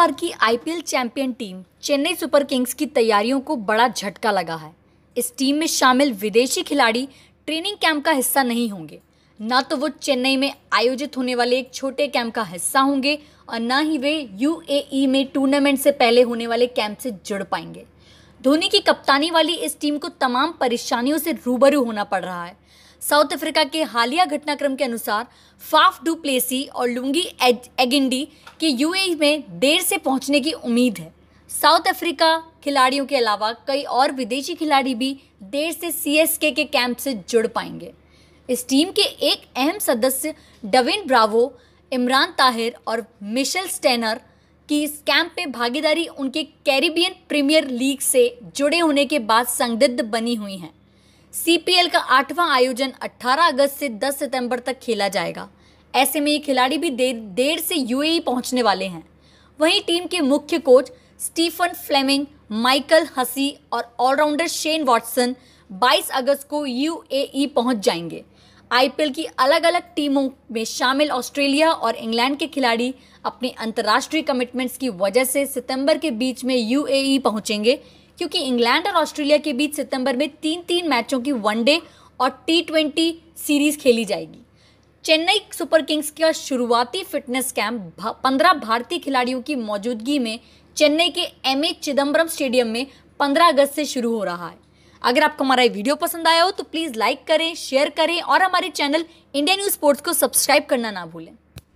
बार की IPL champion team Chennai Super Kings की तैयारियों को बड़ा झटका लगा है इस टीम में शामिल विदेशी खिलाड़ी ट्रेनिंग कैंप का हिस्सा नहीं होंगे ना तो वो चेन्नई में आयोजित होने वाले एक छोटे कैंप का हिस्सा होंगे और ना ही वे यू में टूर्नामेंट से पहले होने वाले कैंप से जुड़ पाएंगे धोनी की कप्तानी वाली इस टीम को तमाम परेशानियों से रूबरू होना पड़ रहा है साउथ अफ्रीका के हालिया घटनाक्रम के अनुसार फाफ डू प्लेसी और लुंगी एगिंडी के यूएई में देर से पहुंचने की उम्मीद है साउथ अफ्रीका खिलाड़ियों के अलावा कई और विदेशी खिलाड़ी भी देर से सीएसके के कैंप से जुड़ पाएंगे इस टीम के एक अहम सदस्य डविन ब्रावो इमरान ताहिर और मिशेल स्टेनर की इस कैंप में भागीदारी उनके कैरिबियन प्रीमियर लीग से जुड़े होने के बाद संदिग्ध बनी हुई हैं सीपीएल का आठवां आयोजन 18 अगस्त से 10 सितंबर तक खेला जाएगा ऐसे में ये खिलाड़ी भी देर देर से यूएई e पहुंचने वाले हैं वहीं टीम के मुख्य coach Stephen Fleming Michael Hussey और ऑलराउंडर शेन वॉटसन 22 अगस्त को यूएई e पहुंच जाएंगे आईपीएल की अलग अलग टीमों में शामिल ऑस्ट्रेलिया और इंग्लैंड के खिलाड़ी अपने अंतर्राष्ट्रीय कमिटमेंट्स की वजह से सितंबर के बीच में यूएई e पहुंचेंगे क्योंकि इंग्लैंड और ऑस्ट्रेलिया के बीच सितंबर में तीन तीन मैचों की वनडे और टी ट्वेंटी सीरीज खेली जाएगी चेन्नई सुपर किंग्स का शुरुआती फिटनेस कैंप पंद्रह भारतीय खिलाड़ियों की मौजूदगी में चेन्नई के एम ए चिदम्बरम स्टेडियम में पंद्रह अगस्त से शुरू हो रहा है अगर आपको हमारा ये वीडियो पसंद आया हो तो प्लीज़ लाइक करें शेयर करें और हमारे चैनल इंडिया न्यूज़ स्पोर्ट्स को सब्सक्राइब करना ना भूलें